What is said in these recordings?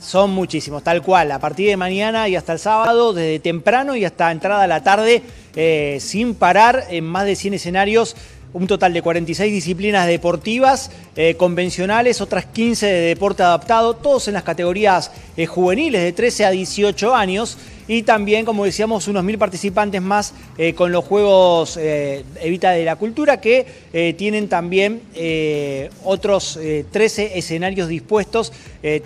Son muchísimos, tal cual. A partir de mañana y hasta el sábado, desde temprano y hasta entrada a la tarde, eh, sin parar, en más de 100 escenarios un total de 46 disciplinas deportivas eh, convencionales, otras 15 de deporte adaptado, todos en las categorías eh, juveniles de 13 a 18 años. Y también, como decíamos, unos mil participantes más eh, con los Juegos eh, Evita de la Cultura, que eh, tienen también otros 13 escenarios dispuestos,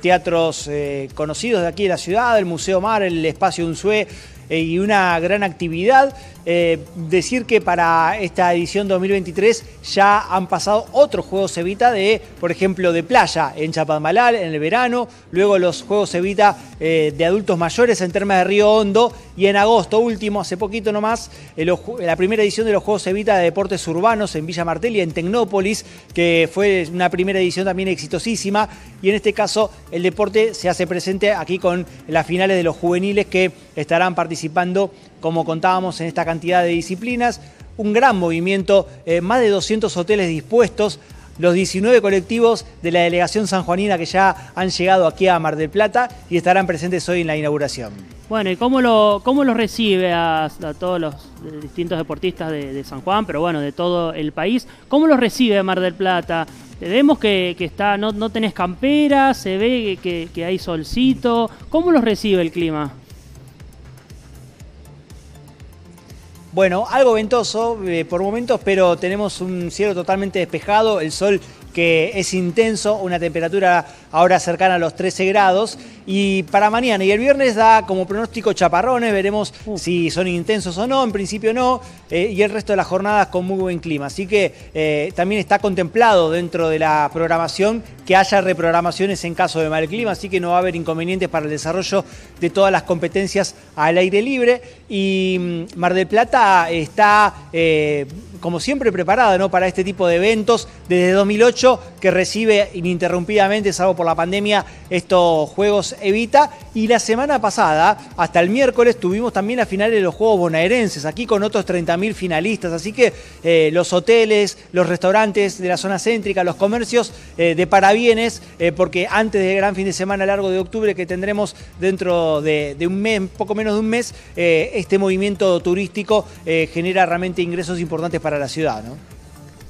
teatros conocidos de aquí de la ciudad, el Museo Mar, el Espacio Unzué, eh, y una gran actividad. Eh, decir que para esta edición 2023 ya han pasado otros Juegos Evita de, por ejemplo, de playa en Chapadmalal en el verano, luego los Juegos Evita eh, de adultos mayores en Termas de Río Hondo y en agosto último, hace poquito nomás, la primera edición de los Juegos Evita de deportes urbanos en Villa Martel y en Tecnópolis, que fue una primera edición también exitosísima y en este caso el deporte se hace presente aquí con las finales de los juveniles que estarán participando, como contábamos, en esta cantidad de disciplinas. Un gran movimiento, eh, más de 200 hoteles dispuestos, los 19 colectivos de la delegación sanjuanina que ya han llegado aquí a Mar del Plata y estarán presentes hoy en la inauguración. Bueno, ¿y cómo lo, cómo lo recibe a, todos los eh, distintos deportistas de, San Juan, pero bueno, de todo el país? ¿Cómo los recibe a Mar del Plata? Eh, vemos que, está, no, tenés campera, se ve que hay solcito. ¿Cómo los recibe el clima? Bueno, algo ventoso eh, por momentos, pero tenemos un cielo totalmente despejado, el sol que es intenso, una temperatura ahora cercana a los 13 grados. Y para mañana y el viernes da como pronóstico chaparrones, veremos uh. si son intensos o no, en principio no, eh, y el resto de las jornadas con muy buen clima. Así que eh, también está contemplado dentro de la programación que haya reprogramaciones en caso de mal clima, así que no va a haber inconvenientes para el desarrollo de todas las competencias al aire libre. Y mm, Mar del Plata está... Eh, como siempre preparada ¿no? para este tipo de eventos, desde 2008 que recibe ininterrumpidamente, salvo por la pandemia, estos Juegos Evita. Y la semana pasada, hasta el miércoles, tuvimos también a finales los Juegos Bonaerenses, aquí con otros 30.000 finalistas. Así que eh, los hoteles, los restaurantes de la zona céntrica, los comercios eh, de parabienes, eh, porque antes del gran fin de semana largo de octubre que tendremos dentro de, de un mes, poco menos de un mes, este movimiento turístico genera realmente ingresos importantes para la ciudad, ¿no?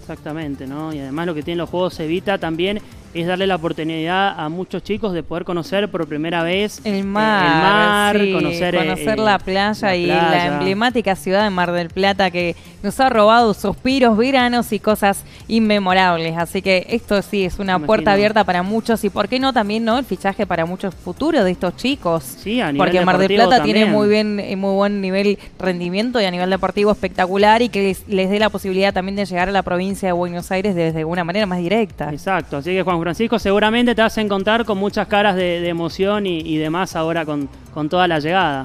Exactamente, ¿no? Y además lo que tienen los juegos Evita también es darle la oportunidad a muchos chicos de poder conocer por primera vez el mar, el mar eh, conocer, la, playa y la emblemática ciudad de Mar del Plata que nos ha robado suspiros, veranos y cosas inmemorables. Así que esto sí es una puerta abierta para muchos y por qué no también no el fichaje para muchos futuros de estos chicos. Sí, porque Mar del Plata tiene muy bien eh, muy buen nivel rendimiento y a nivel deportivo espectacular y que les, dé la posibilidad también de llegar a la provincia de Buenos Aires desde una manera más directa. Exacto, así que Juan Francisco, seguramente te vas a encontrar con muchas caras de, emoción y, y demás ahora con toda la llegada.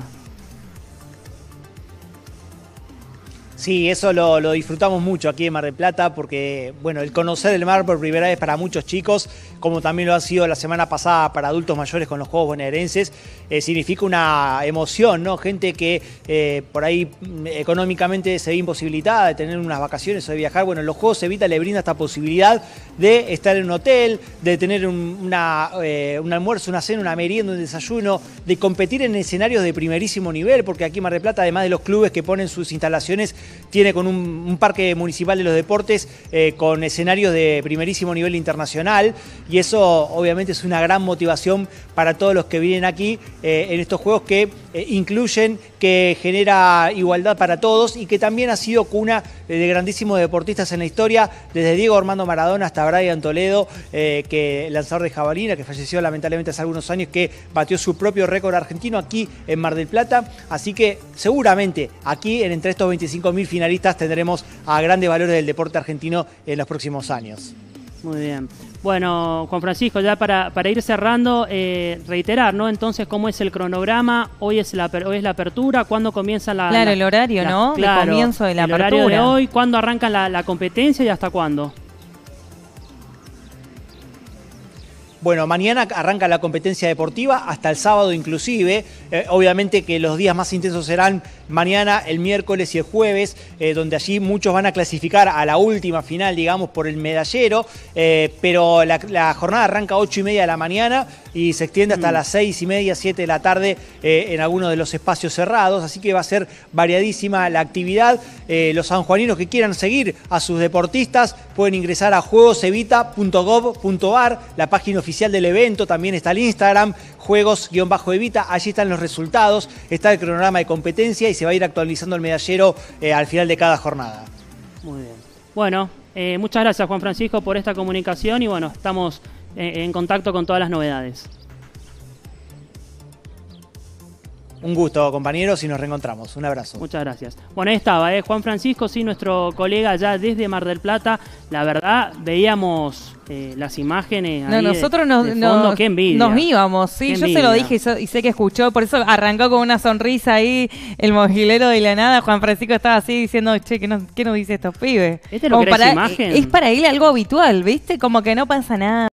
Sí, eso lo, lo, disfrutamos mucho aquí en Mar del Plata porque, bueno, el conocer el mar por primera vez para muchos chicos, como también lo ha sido la semana pasada para adultos mayores con los Juegos Bonaerenses, eh, significa una emoción, ¿no? Gente que eh, por ahí mm, económicamente se ve imposibilitada de tener unas vacaciones o de viajar. Bueno, los Juegos Evita le brinda esta posibilidad de estar en un hotel, de tener eh, un almuerzo, una cena, una merienda, un desayuno, de competir en escenarios de primerísimo nivel, porque aquí en Mar del Plata, además de los clubes que ponen sus instalaciones, tiene con un, parque municipal de los deportes eh, con escenarios de primerísimo nivel internacional y eso obviamente es una gran motivación para todos los que vienen aquí eh, en estos juegos que eh, incluyen que genera igualdad para todos y que también ha sido cuna eh, de grandísimos deportistas en la historia, desde Diego Armando Maradona hasta Brian Toledo, eh, que lanzador de jabalina, que falleció lamentablemente hace algunos años, que batió su propio récord argentino aquí en Mar del Plata. Así que seguramente aquí entre estos 25.000 finalistas tendremos a grandes valores del deporte argentino en los próximos años. Muy bien. Bueno, Juan Francisco, ya para, para ir cerrando, eh, reiterar, ¿no? Entonces, ¿cómo es el cronograma? Hoy es la es la apertura, ¿cuándo comienza la... Claro, el horario, ¿no? el comienzo de la horario de hoy, ¿cuándo arranca la, la competencia y hasta cuándo? Bueno, mañana arranca la competencia deportiva, hasta el sábado inclusive. Eh, obviamente que los días más intensos serán mañana, el miércoles y el jueves, eh, donde allí muchos van a clasificar a la última final, digamos, por el medallero. Eh, pero la, la jornada arranca a 8 y media de la mañana y se extiende hasta mm. las seis y media, siete de la tarde eh, en alguno de los espacios cerrados. Así que va a ser variadísima la actividad. Eh, los sanjuaninos que quieran seguir a sus deportistas pueden ingresar a juegosevita.gov.ar, la página oficial del evento. También está el Instagram, juegos-evita. Allí están los resultados, está el cronograma de competencia y se va a ir actualizando el medallero eh, al final de cada jornada. Muy bien. Bueno, muchas gracias Juan Francisco por esta comunicación y bueno, estamos en contacto con todas las novedades. Un gusto, compañeros, y nos reencontramos. Un abrazo. Muchas gracias. Bueno, ahí estaba, ¿eh? Juan Francisco, sí, nuestro colega ya desde Mar del Plata. La verdad, veíamos eh, las imágenes. No, nosotros nos, Nos, íbamos, sí, yo se lo dije y, sé que escuchó, por eso arrancó con una sonrisa ahí el mojilero de la nada. Juan Francisco estaba así diciendo, che, ¿qué nos, qué nos dice estos pibes? Este Es para él algo habitual, ¿viste? Como que no pasa nada.